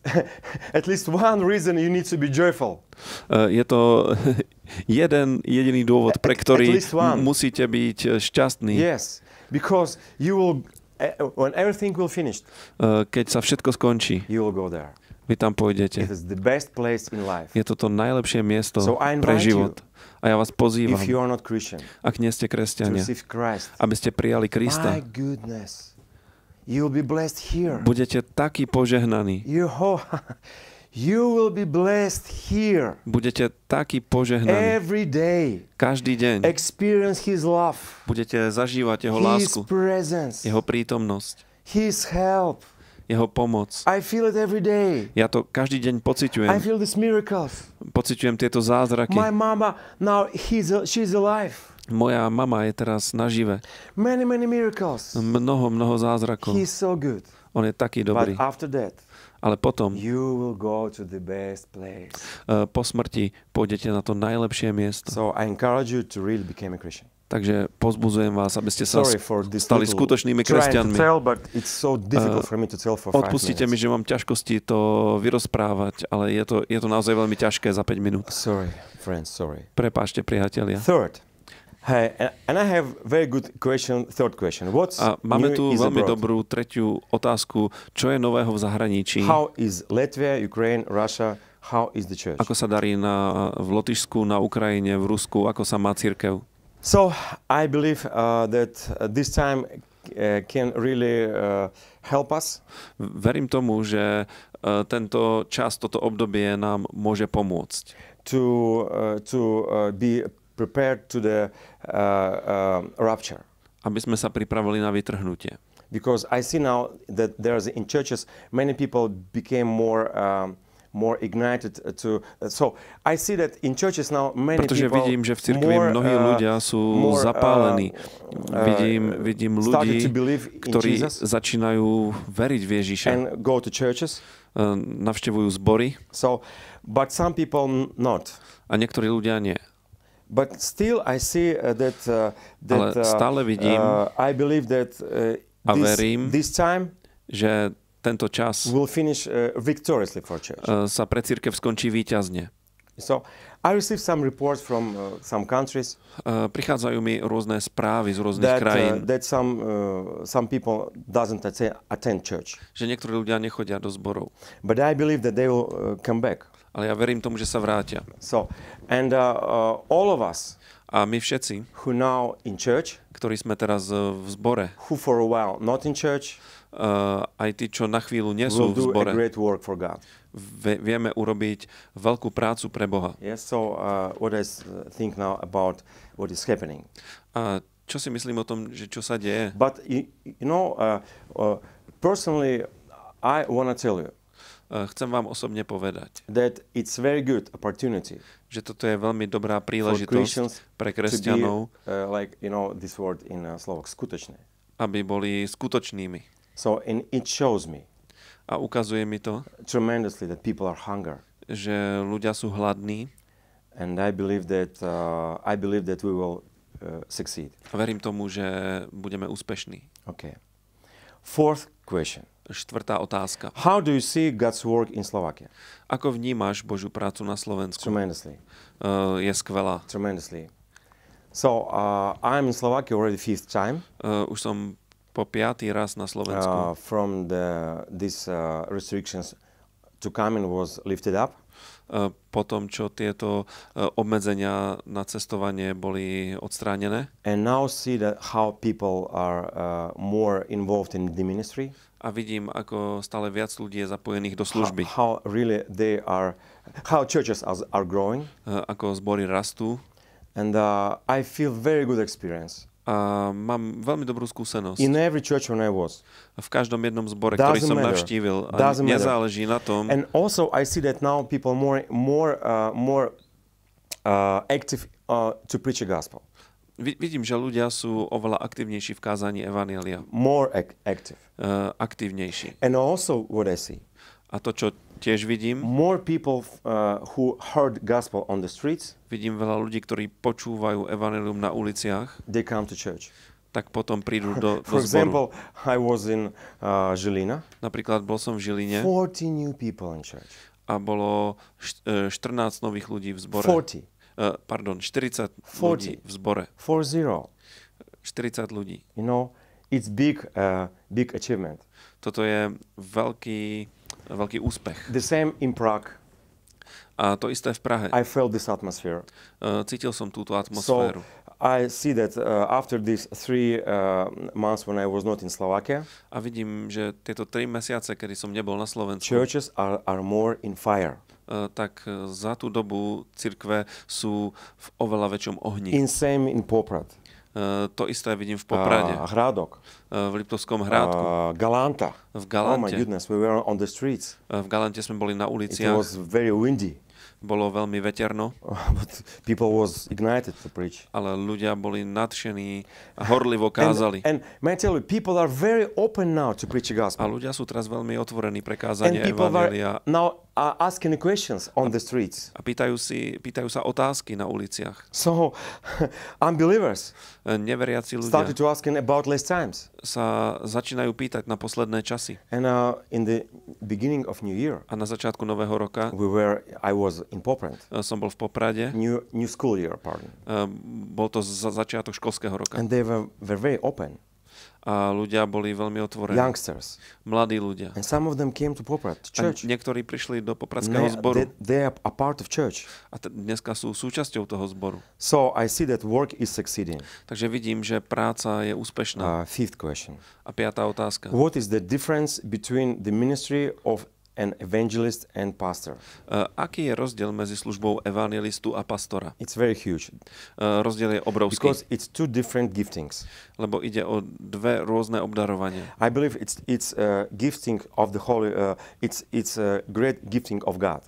je to jeden jediný dôvod, pre ktorý musíte byť eh, šťastný. Eh, keď sa všetko skončí, you will go there. Vy tam pôjdete. Je to to najlepšie miesto so pre život. A ja vás pozývam, ak nie ste kresťania, aby ste prijali Krista. Budete takí požehnaní. You will be blessed here. Budete taký požehnaní. Every day. Každý deň. Experience his love. Budete zažívať jeho his lásku. Presence. Jeho prítomnosť. His help jeho pomoc. I feel it every day. Ja to každý deň pociťujem. I feel these miracles. Pociťujem tieto zázraky. My mama now he's a, she's alive. Moja mama je teraz nažive. Many, many miracles. Mnoho, mnoho zázrakov. He's so good. On je taký dobrý. But after that, ale potom you will go to the best place. Uh, po smrti pôjdete na to najlepšie miesto. So I encourage you to really become a Christian. Takže pozbuzujem vás, aby ste sa stali skutočnými kresťanmi. Odpustite mi, že mám ťažkosti to vyrozprávať, ale je to, je to naozaj veľmi ťažké za 5 minút. Sorry, friend, sorry. Prepášte, priatelia. Third. Hey, and I have very good question, third question. What's a máme tu veľmi abroad? dobrú tretiu otázku. Čo je nového v zahraničí? How is Latvia, Ukraine, Russia, how is the church? Ako sa darí na, v Lotyšsku, na Ukrajine, v Rusku? Ako sa má církev? So I believe uh, that uh, this time uh, can really uh, help us. Verím tomu, že uh, tento čas, toto obdobie nám môže pomôcť. To, uh, to uh, be prepared to the uh, uh, rapture. Aby sme sa pripravili na vytrhnutie. Because I see now that there's in churches many people became more uh, more ignited uh, to uh, so I see that in churches now many Pretože people vidím, že v cirkvi mnohí uh, ľudia sú more, zapálení. Vidím, vidím ľudí, ktorí začínajú veriť v Ježiša. And go to churches. Navštevujú zbory. So, but some people not. A niektorí ľudia nie. But still I see that, uh, that Ale stále vidím uh, I believe that, uh, a verím, this, this time, že tento čas will finish, uh, victoriously for church. Uh, sa pre církev skončí výťazne. So, I received some reports from uh, some countries. Uh, prichádzajú mi rôzne správy z rôznych that, uh, krajín. Uh, that some, uh, some people doesn't attend, church. Že niektorí ľudia nechodia do zborov. But I believe that they will uh, come back. Ale ja verím tomu, že sa vrátia. So, and uh, uh, all of us a my všetci, who now in church, ktorí sme teraz uh, v zbore, who for a while not in church, uh, aj tí, čo na chvíľu nie sú we'll v zbore, Great work for God. V- vieme urobiť veľkú prácu pre Boha. Yes, so, uh, what I uh, think now about what is happening. A čo si myslím o tom, že čo sa deje? But you, you know, uh, uh, personally, I want to tell you, eh, chcem vám osobne povedať, that it's very good opportunity že toto je veľmi dobrá príležitosť pre kresťanov, be, uh, like, you know, this word in, uh, Slovak, aby boli skutočnými. So and it shows me. A ukazuje mi to. Tremendously that people are hunger. Že ľudia sú hladní. And I believe that uh, I believe that we will uh, succeed. A verím tomu, že budeme úspešní. Okay. Fourth question. Štvrtá otázka. How do you see God's work in Slovakia? Ako vnímaš Božiu prácu na Slovensku? Tremendously. Uh, je skvelá. Tremendously. So uh, I'm in Slovakia already fifth time. Uh, už som po piatý raz na Slovensku. Uh, from the, this, uh, restrictions to Kamen was lifted up. Uh, po tom, čo tieto uh, obmedzenia na cestovanie boli odstránené. And now see that how people are uh, more involved in the ministry. A vidím, ako stále viac ľudí je zapojených do služby. How, how really they are, how churches are, are growing. Uh, ako zbory rastú. And uh, I feel very good experience a mám veľmi dobrú skúsenosť. In every church when I was. V každom jednom zbore, Doesn't ktorý som matter. navštívil. A Doesn't nezáleží matter. na tom. And also I see that now people more, more, uh, more uh, active uh, to preach the gospel. Vidím, že ľudia sú oveľa aktívnejší v kázaní Evanielia. More active. Uh, aktívnejší. And also what I see. A to, čo tiež vidím, more people uh, who heard gospel on the streets, vidím veľa ľudí, ktorí počúvajú evanelium na uliciach, they come to church. tak potom prídu do, do For example, I was in uh, Žilina. Napríklad bol som v Žiline. 40 new people in church. A bolo št- uh, e, 14 nových ľudí v zbore. 40. Uh, e, pardon, 40, 40 ľudí v zbore. 40. 40 ľudí. You know, it's big, uh, big achievement. Toto je veľký veľký úspech. The same in Prague. A to isté v Prahe. I felt this atmosphere. E, cítil som túto atmosféru. So, I see that uh, after these three uh, months when I was not in Slovakia, a vidím, že tieto tri mesiace, kedy som nebol na Slovensku, churches are, are more in fire. Uh, tak e, za tú dobu cirkve sú v oveľa väčšom ohni. In same in Poprad. E, to isté vidím v Poprade. Uh, Hrádok. Uh, v Liptovskom Hrádku. Uh, Galanta. V Galante. Oh my goodness, we were on the streets. Uh, v Galante sme boli na uliciach. It was very windy. Bolo veľmi veterno. But people was ignited to preach. Ale ľudia boli nadšení a horlivo kázali. And, and may I tell you, people are very open now to preach the gospel. A ľudia sú teraz veľmi otvorení pre kázanie Evangelia. And people Evangelia. are now are asking questions on the streets. A pýtajú, si, pýtajú sa otázky na uliciach. So, unbelievers e, neveriaci ľudia started to asking about last times. sa začínajú pýtať na posledné časy. And uh, in the beginning of New Year, a na začiatku nového roka we were, I was in Poprad. E, som bol v Poprade. New, new school year, pardon. Uh, bol to za začiatok školského roka. And they were, were very open a ľudia boli veľmi otvorení. Youngsters. Mladí ľudia. And some of them came to Poprad, church. A niektorí prišli do Popradského they, zboru. They, they are a part of church. A t- dneska sú súčasťou toho zboru. So I see that work is succeeding. Takže vidím, že práca je úspešná. Uh, fifth question. A piatá otázka. What is the difference between the ministry of an evangelist and pastor. Uh, aký je rozdiel medzi službou evangelistu a pastora? It's very huge. Uh, rozdiel je obrovský. Because it's two different giftings. Lebo ide o dve rôzne obdarovania. I believe it's it's a gifting of the holy uh, it's it's a great gifting of God.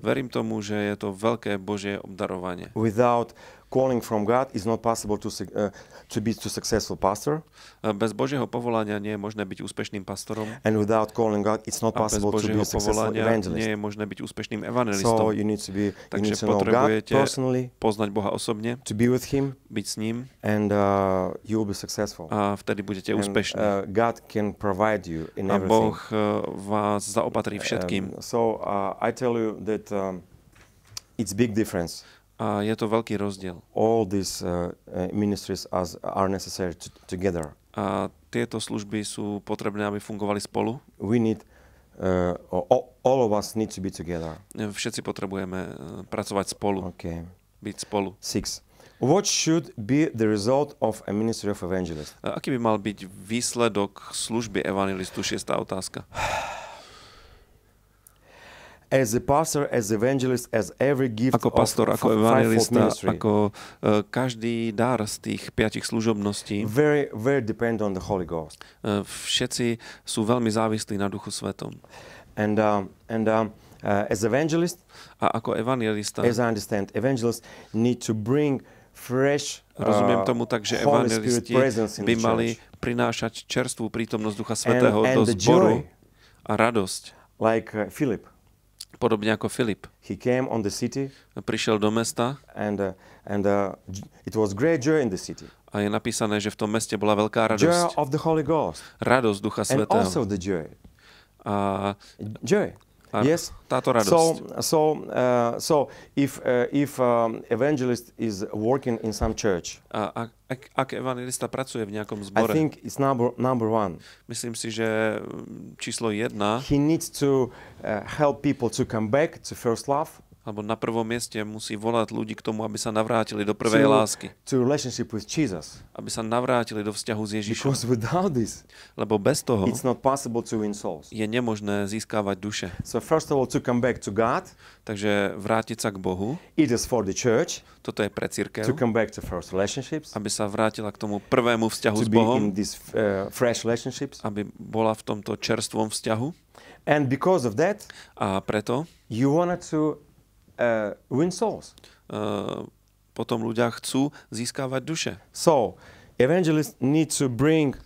Verím tomu, že je to veľké Božie obdarovanie. Without uh, calling from God is not possible to, uh, to be to successful pastor. Eh, bez Božieho povolania nie je možné byť úspešným pastorom. And without calling God, it's not possible to be a successful evangelist. nie je možné byť úspešným evangelistom. So you need to be, Takže you need to know God personally, poznať Boha osobne, to be with him, byť s ním and uh, you will be successful. A vtedy budete úspešní. And, uh, God can provide you in a Boh uh, vás zaopatrí všetkým. Um, so uh, I tell you that um, it's big difference. A je to veľký rozdiel. All these uh, uh ministries as, are necessary to, together. A tieto služby sú potrebné, aby fungovali spolu. We need uh, all of us need to be together. Všetci potrebujeme uh, pracovať spolu. Okay. Byť spolu. Six. What should be the result of a ministry of evangelists? Aký by mal byť výsledok služby evangelistu? Šiestá otázka. as a pastor, as evangelist, as every gift ako pastor, of, ako evangelista, ako uh, každý dar z tých piatich služobností. Very, very depend on the Holy Ghost. Uh, všetci sú veľmi závislí na Duchu Svetom. And, um, and um, uh, as evangelist, a ako evangelista, as I understand, evangelists need to bring fresh uh, Rozumiem tomu tak, že evangelisti by mali prinášať čerstvú prítomnosť Ducha Svetého and, and do zboru a radosť. Like uh, Philip. Podobne ako Filip. He came on the city. Prišiel do mesta. And, uh, and uh, it was great joy in the city. A je napísané, že v tom meste bola veľká radosť. Joy of the Holy Ghost. Radosť Ducha Svetého. And also the joy. A joy yes táto radosť. So, so, uh, so if, uh, if um, evangelist is working in some church, a, ak, ak evangelista pracuje v nejakom zbore, I think it's number, number one. Myslím si, že mm, číslo jedna, he needs to uh, help people to come back to first love alebo na prvom mieste musí volať ľudí k tomu, aby sa navrátili do prvej to, lásky. To with Jesus. Aby sa navrátili do vzťahu s Ježišom. this, Lebo bez toho it's not possible to win souls. je nemožné získavať duše. So first of all, to come back to God. Takže vrátiť sa k Bohu. It is for the church. Toto je pre církev. To come back to first relationships. Aby sa vrátila k tomu prvému vzťahu to s Bohom. in this, uh, fresh relationships. Aby bola v tomto čerstvom vzťahu. And because of that, a preto you wanted to uh, win souls. Uh, potom ľudia chcú získavať duše. So, evangelists need to bring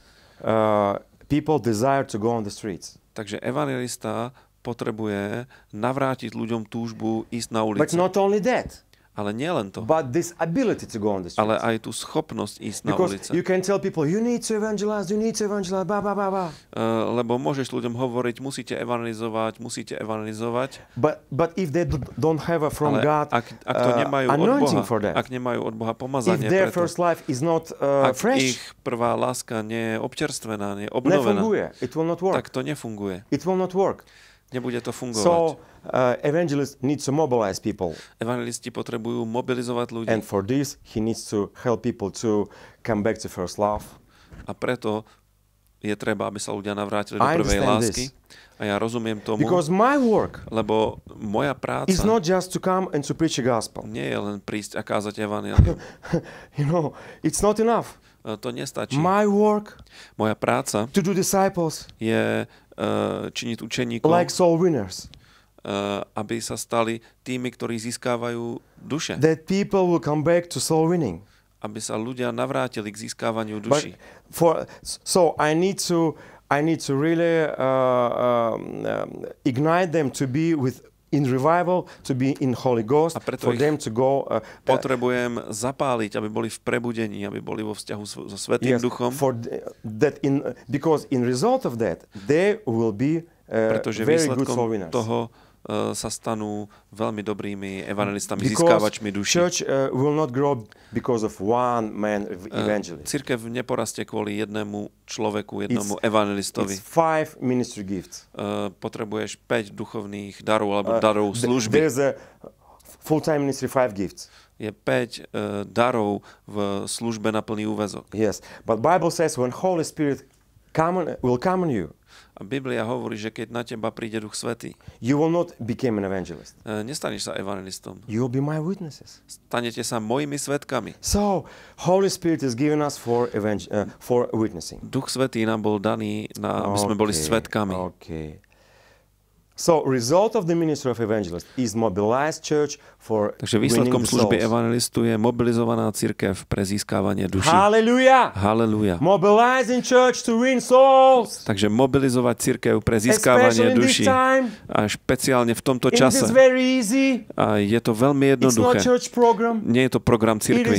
uh, people desire to go on the streets. Takže evangelista potrebuje navrátiť ľuďom túžbu ísť na ulicu. But not only that. Ale nielen to. But this ability to go on the Ale aj tú schopnosť ísť na ulice. you can tell people, you need to evangelize, you need to evangelize, ba, ba, ba, ba. Uh, lebo môžeš ľuďom hovoriť, musíte evangelizovať, musíte evangelizovať. But, but if they don't have a from Ale God ak, ak to eh, nemajú uh, od Boha, for that, ak nemajú od Boha pomazanie if their preto, first life is not, uh, ak fresh, ich prvá láska nie je občerstvená, nie je obnovená, It will not work. tak to nefunguje. It will not work. Nebude to fungovať. So, Uh, evangelists need to mobilize people. Evangelisti potrebujú mobilizovať ľudí. And for this he needs to help people to come back to first love. A preto je treba, aby sa ľudia navrátili do prvej lásky. This. A ja rozumiem tomu, Because my work lebo moja práca is not just to come and to preach gospel. nie je len prísť a kázať evangelium. you know, it's not enough. E, to nestačí. My work moja práca to do disciples je uh, činiť učeníkov like soul winners uh, aby sa stali tými, ktorí získávajú duše. That people will come back to soul winning. Aby sa ľudia navrátili k získávaniu duši. But for, so I need to I need to really uh, um, ignite them to be with in revival, to be in Holy Ghost, a preto for them to go... Uh, potrebujem zapáliť, aby boli v prebudení, aby boli vo vzťahu so Svetým yes, Duchom. For that in, because in result of that, they will be uh, pretože very výsledkom good toho E, sa stanú veľmi dobrými evangelistami, získavačmi duši. Church uh, will not grow because of one man e, evangelist. Církev neporastie kvôli jednému človeku, jednomu it's, evangelistovi. It's five ministry gifts. Uh, potrebuješ 5 duchovných darov alebo darov služby. There's a full-time ministry five gifts je 5 uh, darov v službe na plný úvezok. Yes, but Bible says when Holy Spirit come on, will come on you. A Biblia hovorí, že keď na teba príde Duch Svetý, you will not become an evangelist. E, nestaneš sa evangelistom. You will be my witnesses. Stanete sa mojimi svetkami. So, Holy Spirit is given us for, evang- uh, for witnessing. Duch Svetý nám bol daný, na, aby sme okay, boli svetkami. Okay. So result of the ministry of evangelist is mobilized church for Takže výsledkom služby evangelistu je mobilizovaná církev pre získávanie duší. Halleluja! Halleluja! Mobilizing church to win souls. Takže mobilizovať církev pre získávanie duší. a špeciálne v tomto čase. Very Easy, a je to veľmi jednoduché. It's not Program, Nie je to program církvy.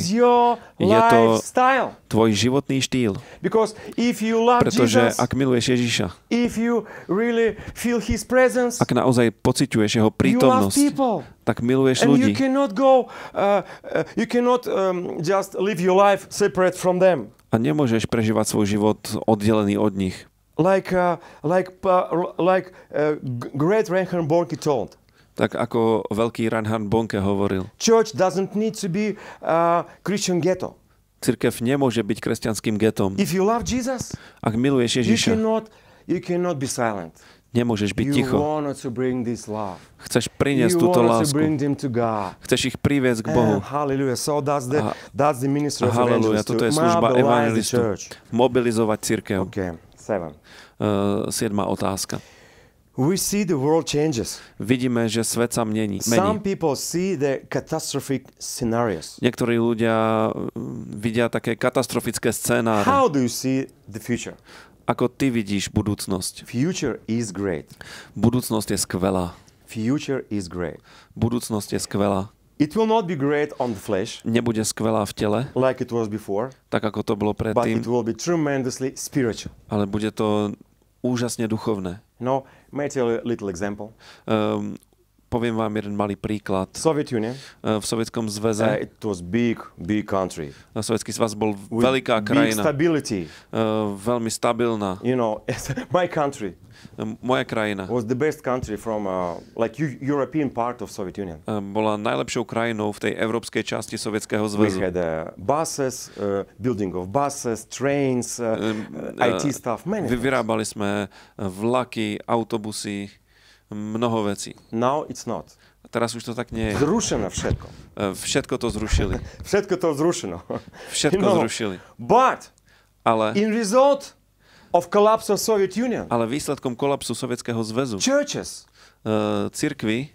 Je to lifestyle. tvoj životný štýl. Because if you love Pretože ak miluješ Ježiša, if you really feel his presence, ak naozaj pociťuješ jeho prítomnosť, tak miluješ and ľudí. You cannot go, uh, uh, you cannot um, just live your life separate from them. A nemôžeš prežívať svoj život oddelený od nich. Like, uh, like, uh, like uh, great Reinhard Bonke told. Tak ako veľký Reinhard Bonke hovoril. Church doesn't need to be uh, Christian ghetto. Cirkev nemôže byť kresťanským getom. If you love Jesus, Ak miluješ Ježiša, you cannot, you cannot be silent. Nemôžeš byť ticho. Chceš priniesť túto lásku. Chceš ich priviesť k eh, Bohu. Haleluja, so toto je služba evangelistu. Mobilizovať církev. Uh, eh, siedma otázka. We see the world changes. Vidíme, že svet sa mení. mení. Some people see the catastrophic scenarios. Niektorí ľudia eh, vidia také katastrofické scenáre. How do you see the future? Ako ty vidíš budúcnosť? Future is great. Budúcnosť je skvelá. Future is great. Budúcnosť je skvelá. It will not be great on the flesh, nebude skvelá v tele, like it was before, tak ako to bolo predtým, but it will be tremendously spiritual. ale bude to úžasne duchovné. No, may I tell you a little example? Um, poviem vám jeden malý príklad. Soviet Union. Eh, v Sovietskom zväze. Uh, it was big, big country. Eh, Sovietský zväz bol With veľká krajina. Big stability. Uh, veľmi stabilná. You know, my country. Moja krajina. Was the best country from uh, like European part of Soviet Union. Uh, bola najlepšou krajinou v tej európskej časti Sovietskeho zväzu. We had uh, buses, uh, building of buses, trains, uh, uh, IT stuff, many. Vyrábali sme vlaky, autobusy mnoho vecí. Now it's not. A teraz už to tak nie je. Zrušené všetko. E, všetko to zrušili. všetko to zrušeno. Všetko no. zrušili. But ale in result of collapse of Soviet Union. Ale výsledkom kolapsu Sovietskeho zväzu. Churches. Uh, cirkvi.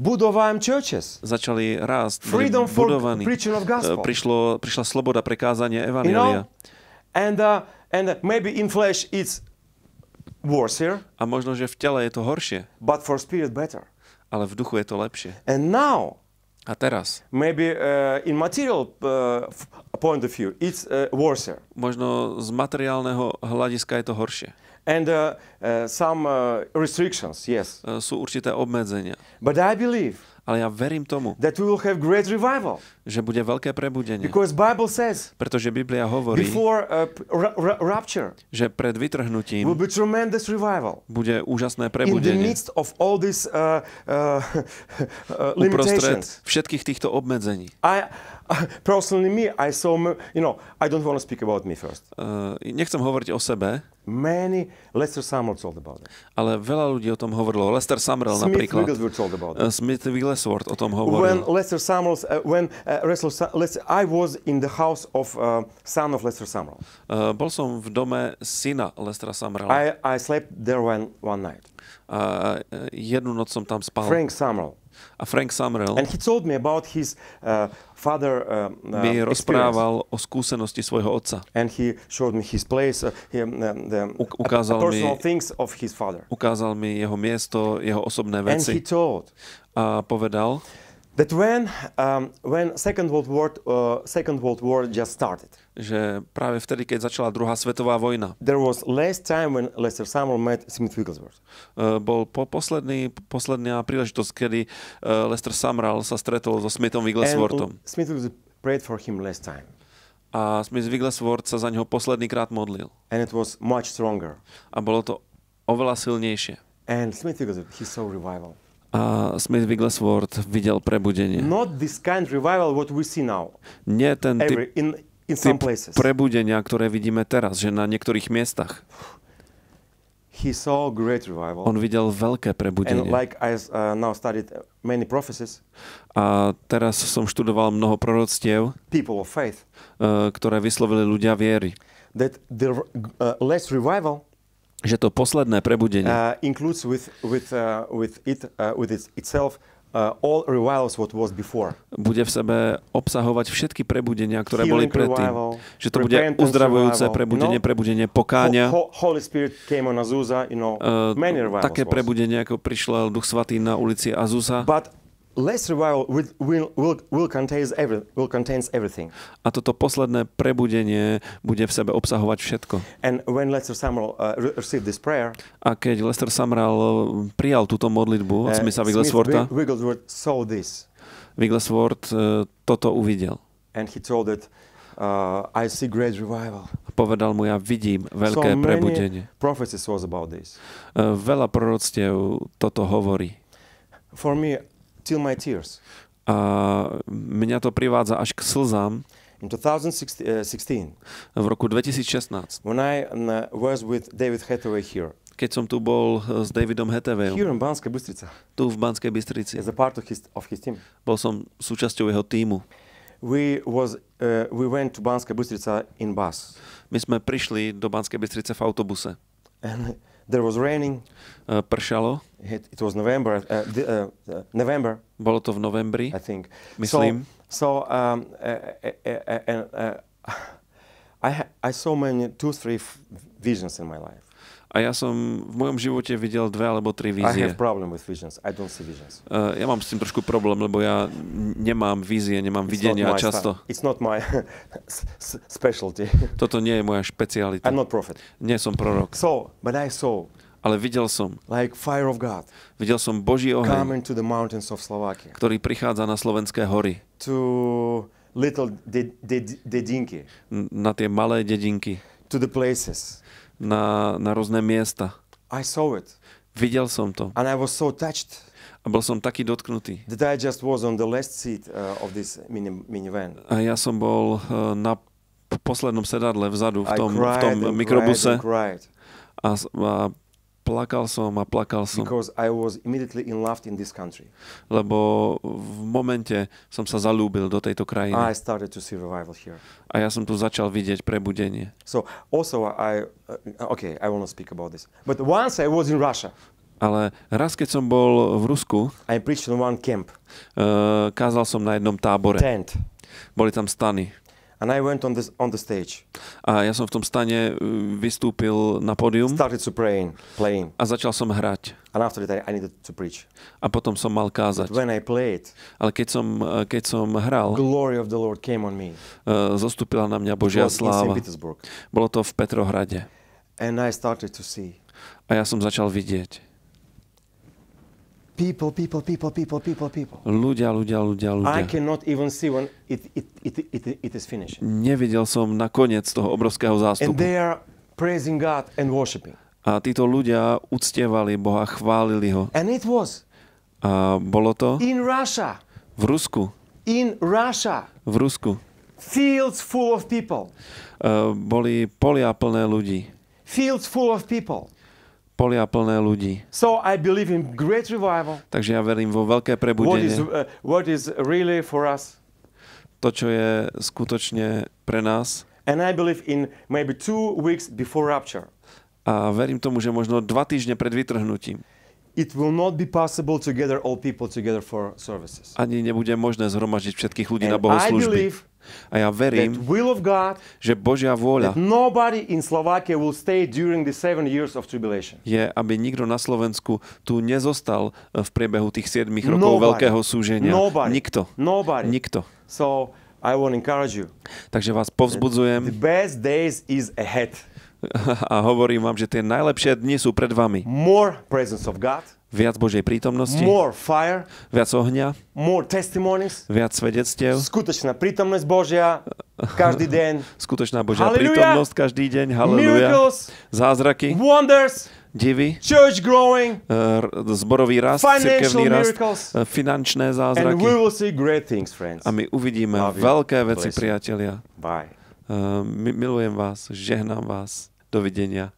Budovajem churches. Začali rásť, Freedom for preaching Of gospel. Uh, Prišlo, prišla sloboda pre kázanie Evangelia. You know? And, uh, and maybe in flesh it's worse here. A možno, že v tele je to horšie. But for spirit better. Ale v duchu je to lepšie. And now, a teraz. Maybe uh, in material uh, point of view, it's uh, worse. Možno z materiálneho hľadiska je to horšie. And uh, uh, some uh, restrictions, yes. Uh, sú určité obmedzenia. But I believe. Ale ja verím tomu, that we will have great revival. že bude veľké prebudenie. Because Bible says, Pretože Biblia hovorí, before, uh, rapture, že pred vytrhnutím will be tremendous revival. bude úžasné prebudenie. In the midst of all this, uh, uh, uh, uprostred všetkých týchto obmedzení. I, personally me, I saw, you know, I don't want to speak about me first. Uh, nechcem hovoriť o sebe. Many Lester Sumrall told about it. Ale veľa ľudí o tom hovorilo. Lester Sumrall Smith napríklad. Wigglesworth told about it. Uh, Smith Wigglesworth o tom hovoril. When Lester Sumrall, uh, when uh, Lester, Lester, I was in the house of uh, son of Lester Sumrall. Uh, bol som v dome syna Lestera Sumralla. I, I slept there one, one night. Uh, jednu noc som tam spal. Frank Sumrall. a Frank Samrel And he told me about his uh, father uh, uh mi rozprával experience. o skúsenosti svojho otca. And he showed me his place, uh, him, um, um, the, U- ukázal, a, mi, things of his father. ukázal mi jeho miesto, jeho osobné veci. And he told, a povedal, that when, um, when Second, World War, uh, Second World War just started, že práve vtedy, keď začala druhá svetová vojna, there was last time when Lester Summer met Smith Wigglesworth. Uh, bol po posledný, posledná príležitosť, kedy uh, Lester Sumrall sa stretol so Smithom Wigglesworthom. And Smith Wigglesworth prayed for him last time. A Smith Wigglesworth sa za neho posledný krát modlil. And it was much stronger. A bolo to oveľa silnejšie. And Smith Wigglesworth, he saw revival a Smith Wigglesworth videl prebudenie. Not this kind of revival what we see now. Nie ten typ, Every, in, in some typ prebudenia, ktoré vidíme teraz, že na niektorých miestach. He saw great revival. On videl veľké prebudenie. And like I uh, now studied many prophecies. A teraz som študoval mnoho proroctiev, people of faith, uh, ktoré vyslovili ľudia viery. That the uh, less revival že to posledné prebudenie uh, includes with, with, uh, with, it, uh, with it itself uh, all revivals what was before. Bude v sebe obsahovať všetky prebudenia, ktoré Healing boli predtým. Revival, že to bude uzdravujúce prebudenie, you prebudenie pokáňa. Ho, ho, Holy Spirit came on Azusa, you know, uh, many revivals také prebudenie, ako prišiel Duch Svatý na ulici Azusa. But Less revival will, will, will, contains every, will contains everything. A toto posledné prebudenie bude v sebe obsahovať všetko. And when Lester Sumrall uh, received this prayer, a keď Lester Sumrall uh, prijal túto modlitbu od uh, Smitha Wigglesworta, Wigglesworth saw this. Wigglesworth uh, toto uvidel. And he told it, uh, I see great revival. Povedal mu, ja vidím veľké so prebudenie. Was about this. Uh, veľa proroctiev toto hovorí. For me, till my tears. A mňa to privádza až k slzám. In 2016. Eh, v roku 2016. When I was with David Hathaway here keď som tu bol eh, s Davidom Hetevejom. Here in Banskej Bystrica. Tu v Banskej Bystrici. As a part of his, of his team. Bol som súčasťou jeho týmu. We, was, uh, we went to Banska Bystrica in bus. My sme prišli do Banskej Bystrice v autobuse. And There was raining. Uh, eh, pršalo. It, it was November. Uh, the, uh, November. Bolo to v novembri. I think. Myslím. So, so um, eh, eh, I, I saw many two, three visions in my life. A ja som v mojom živote videl dve alebo tri vízie. I have with I don't see Uh, ja mám s tým trošku problém, lebo ja nemám vízie, nemám It's videnia not my často. It's not my specialty. Toto nie je moja špecialita. I'm not prophet. Nie som prorok. So, but I saw ale videl som. Like fire of God. Videl som Boží oheň, to the mountains of Slovakia. ktorý prichádza na slovenské hory. To little de- de- dedinky. Na tie malé dedinky. To the places na, na rôzne miesta. I saw it. Videl som to. And I was so touched. A bol som taký dotknutý. I just was on the last seat uh, of this mini, minivan. A ja som bol uh, na poslednom sedadle vzadu v tom, cried, v tom mikrobuse. Cried, cried. A, a plakal som a plakal som. Because I was immediately in love in this country. Lebo v momente som sa zalúbil do tejto krajiny. I to see here. A ja som tu začal vidieť prebudenie. So also I uh, okay, I will not speak about this. But once I was in Russia. Ale raz, keď som bol v Rusku, I preached in one camp. Uh, kázal som na jednom tábore. Tent. Boli tam stany. And I went on, this, on the stage. A ja som v tom stane e, vystúpil na pódium. Started to praying, playing. A začal som hrať. And after that I needed to preach. A potom som mal kázať. But when I played, Ale keď som, e, keď som hral, glory of the Lord came on me. Uh, zostúpila na mňa Božia sláva. Bolo to v Petrohrade. And I started to see. A ja som začal vidieť. People, people, people, people, people, people. Ľudia, ľudia, ľudia, ľudia. I cannot even see when it, it, it, it, it is finished. Nevidel som na koniec toho obrovského zástupu. And they are praising God and worshiping. A títo ľudia uctievali Boha, chválili ho. And it was. A bolo to? In Russia. V Rusku. In Russia. V Rusku. Fields full of people. Uh, boli polia plné ľudí. Fields full of people polia plné ľudí. So I believe in great revival. Takže ja verím vo veľké prebudenie. What is, uh, what is really for us. To, čo je skutočne pre nás. And I believe in maybe two weeks before rapture. A verím tomu, že možno dva týždne pred vytrhnutím. It will not be possible to gather all people together for services. Ani nebude možné zhromaždiť všetkých ľudí And na bohoslužby. I believe a ja verím, that will of God, že Božia vôľa that in will stay the seven years of je, aby nikto na Slovensku tu nezostal eh, v priebehu tých 7 rokov nobody, veľkého súženia. Nobody, nikto. Nobody. Nikto. So, I you. Takže vás povzbudzujem. The best days is ahead. A hovorím vám, že tie najlepšie dni sú pred vami. More presence of God Viac Božej prítomnosti. More fire. Viac ohňa. More testimonies. Viac svedectiev. Skutočná prítomnosť Božia každý deň. Skutočná Božia Hallelujah. prítomnosť každý deň. Haleluja. Miracles. Zázraky. Wonders. Divy. Church growing. Eh, zborový rast. cirkevný rast. Miracles. Eh, finančné zázraky. And we will see great things, friends. A my uvidíme Love veľké you. veci, Bless priatelia. Bye. Uh, milujem vás, žehnám vás. Dovidenia.